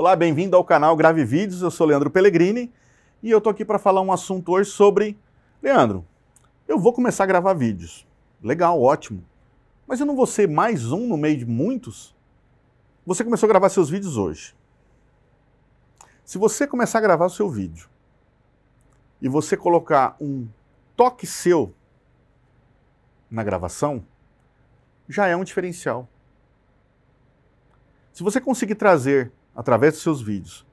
Olá, bem-vindo ao canal Grave Vídeos. Eu sou Leandro Pellegrini e eu tô aqui para falar um assunto hoje sobre. Leandro, eu vou começar a gravar vídeos. Legal, ótimo. Mas eu não vou ser mais um no meio de muitos? Você começou a gravar seus vídeos hoje. Se você começar a gravar o seu vídeo e você colocar um toque seu na gravação, já é um diferencial. Se você conseguir trazer através dos seus vídeos,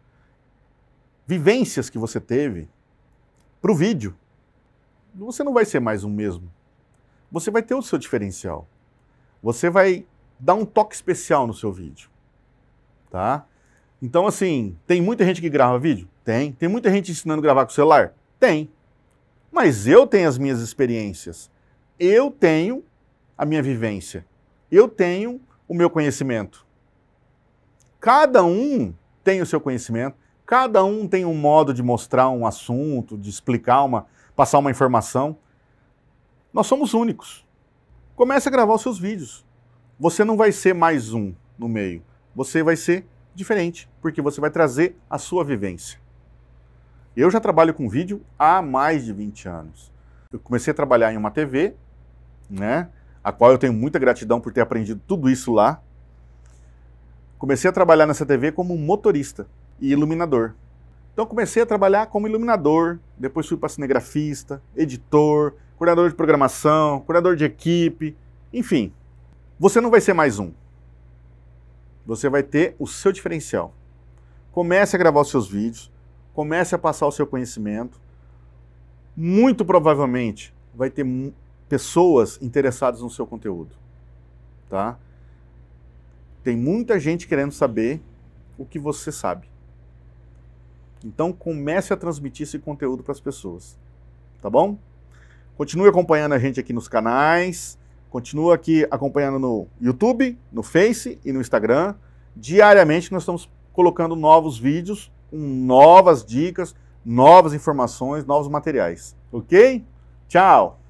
vivências que você teve para o vídeo, você não vai ser mais o mesmo. Você vai ter o seu diferencial. Você vai dar um toque especial no seu vídeo. Tá? Então, assim, tem muita gente que grava vídeo? Tem. Tem muita gente ensinando a gravar com celular? Tem. Mas eu tenho as minhas experiências. Eu tenho a minha vivência. Eu tenho o meu conhecimento. Cada um tem o seu conhecimento, cada um tem um modo de mostrar um assunto, de explicar uma, passar uma informação. Nós somos únicos. Comece a gravar os seus vídeos. Você não vai ser mais um no meio. Você vai ser diferente, porque você vai trazer a sua vivência. Eu já trabalho com vídeo há mais de 20 anos. Eu comecei a trabalhar em uma TV, né? A qual eu tenho muita gratidão por ter aprendido tudo isso lá. Comecei a trabalhar nessa TV como motorista e iluminador. Então comecei a trabalhar como iluminador, depois fui para cinegrafista, editor, curador de programação, curador de equipe, enfim. Você não vai ser mais um. Você vai ter o seu diferencial. Comece a gravar os seus vídeos, comece a passar o seu conhecimento. Muito provavelmente vai ter pessoas interessadas no seu conteúdo, tá? Tem muita gente querendo saber o que você sabe. Então comece a transmitir esse conteúdo para as pessoas, tá bom? Continue acompanhando a gente aqui nos canais, continue aqui acompanhando no YouTube, no Face e no Instagram. Diariamente nós estamos colocando novos vídeos com novas dicas, novas informações, novos materiais, ok? Tchau!